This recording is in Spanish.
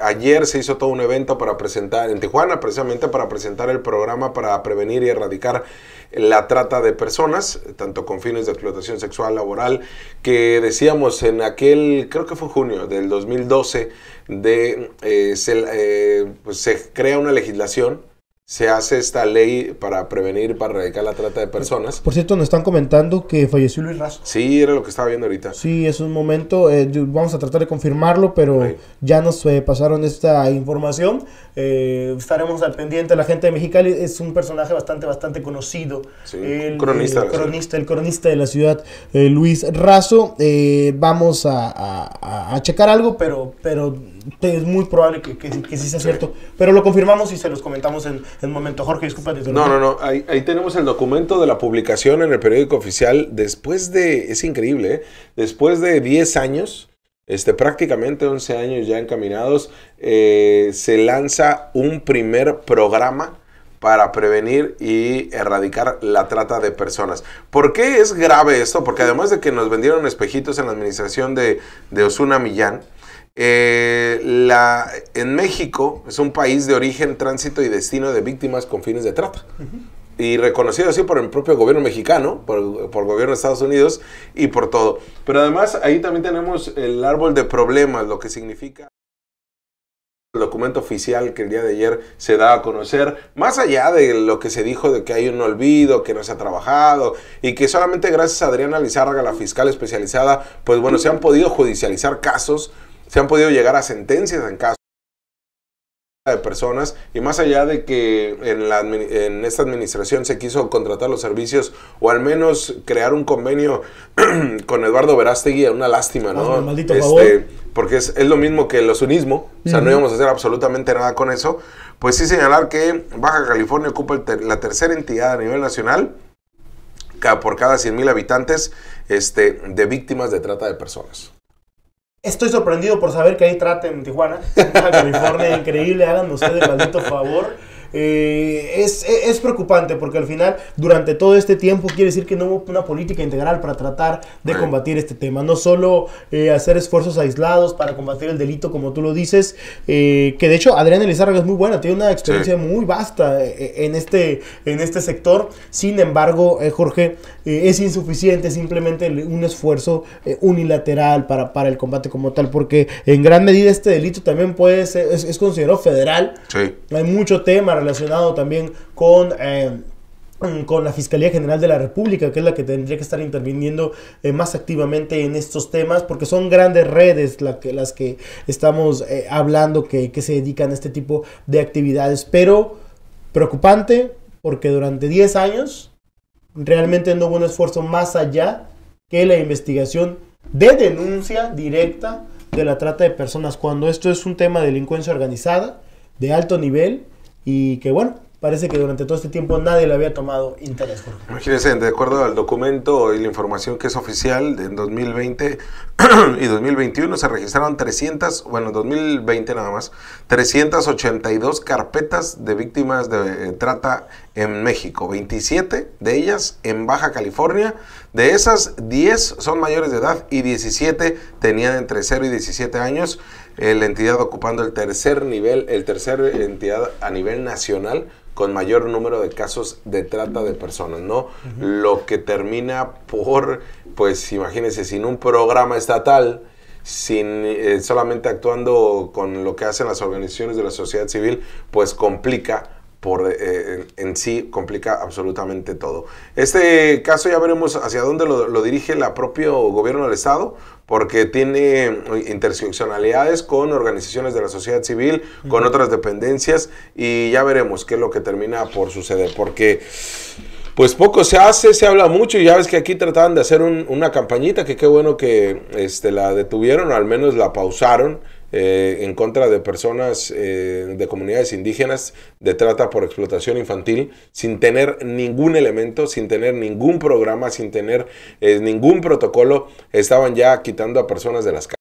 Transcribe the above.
ayer se hizo todo un evento para presentar en Tijuana, precisamente para presentar el programa para prevenir y erradicar la trata de personas, tanto con fines de explotación sexual laboral, que decíamos en aquel, creo que fue junio del 2012, de, eh, se, eh, pues, se crea una legislación se hace esta ley para prevenir, para erradicar la trata de personas. Por cierto, nos están comentando que falleció Luis Razo. Sí, era lo que estaba viendo ahorita. Sí, es un momento, eh, vamos a tratar de confirmarlo, pero ya nos eh, pasaron esta información. Eh, estaremos al pendiente. La gente de Mexicali es un personaje bastante, bastante conocido. el, cronista. El, cronista el cronista de la ciudad, Luis Razo. vamos a, checar algo, pero, pero es muy probable que, que, sí sea cierto. Pero lo confirmamos y se los comentamos en un momento. Jorge, disculpa. No, no, no. Ahí, tenemos el documento de la publicación en el periódico oficial. Después de, es increíble, ¿eh? después de 10 años, este, prácticamente 11 años ya encaminados, eh, se lanza un primer programa para prevenir y erradicar la trata de personas. ¿Por qué es grave esto? Porque además de que nos vendieron espejitos en la administración de Osuna Millán, eh, la, en México es un país de origen, tránsito y destino de víctimas con fines de trata. Y reconocido así por el propio gobierno mexicano, por, por, el gobierno de Estados Unidos y por todo. Pero además ahí también tenemos el árbol de problemas, lo que significa el documento oficial que el día de ayer se da a conocer, más allá de lo que se dijo de que hay un olvido, que no se ha trabajado y que solamente gracias a Adriana Lizárraga, la fiscal especializada, pues bueno, se han podido judicializar casos se han podido llegar a sentencias en casos de personas y más allá de que en, esta administración se quiso contratar los servicios o al menos crear un convenio con Eduardo Verástegui, una lástima, ¿no? Este, porque es, lo mismo que el osunismo, o sea, no íbamos a hacer absolutamente nada con eso. Pues sí señalar que Baja California ocupa la tercera entidad a nivel nacional por cada 100.000 habitantes este, de víctimas de trata de personas. Estoy sorprendido por saber que hay traten en Tijuana, California, increíble, hagan ustedes el maldito favor. Eh, es, e, es, preocupante porque al final, durante todo este tiempo, quiere decir que no hubo una política integral para tratar de combatir este tema. No solo eh, hacer esfuerzos aislados para combatir el delito, como tú lo dices, eh, que de hecho Adriana Elizárraga es muy buena, tiene una experiencia muy vasta en este, en este sector. Sin embargo, Jorge, es insuficiente simplemente un esfuerzo unilateral para, para el combate como tal, porque en gran medida este delito también puede ser, es, considerado federal. Hay mucho tema relacionado también con... Eh, con la Fiscalía General de la República, que es la que tendría que estar interviniendo eh, más activamente en estos temas, porque son grandes redes que, las que estamos eh, hablando que, que, se dedican a este tipo de actividades. Pero preocupante, porque durante 10 años realmente no hubo un esfuerzo más allá que la investigación de denuncia directa de la trata de personas, cuando esto es un tema de delincuencia organizada, de alto nivel, y que bueno, parece que durante todo este tiempo nadie le había tomado interés. Jorge. Imagínense, de acuerdo al documento y la información que es oficial, en 2020 y 2021 se registraron 300, bueno, 2020 nada más, 382 carpetas de víctimas de eh, trata en México, 27 de ellas en Baja California. De esas, 10 son mayores de edad y 17 tenían entre 0 y 17 años. Eh, la entidad ocupando el tercer nivel, el tercer entidad a nivel nacional con mayor número de casos de trata de personas, ¿no? Lo que termina por, pues imagínense, sin un programa estatal, sin eh, solamente actuando con lo que hacen las organizaciones de la sociedad civil, pues complica por eh, en, sí complica absolutamente todo. Este caso ya veremos hacia dónde lo, dirige el propio gobierno del Estado, porque tiene interseccionalidades con organizaciones de la sociedad civil, con otras dependencias, y ya veremos qué es lo que termina por suceder, porque pues poco se hace, se habla mucho y ya ves que aquí trataban de hacer una campañita que qué bueno que este, la detuvieron o al menos la pausaron eh, en contra de personas eh, de comunidades indígenas de trata por explotación infantil sin tener ningún elemento, sin tener ningún programa, sin tener eh, ningún protocolo, estaban ya quitando a personas de las calles.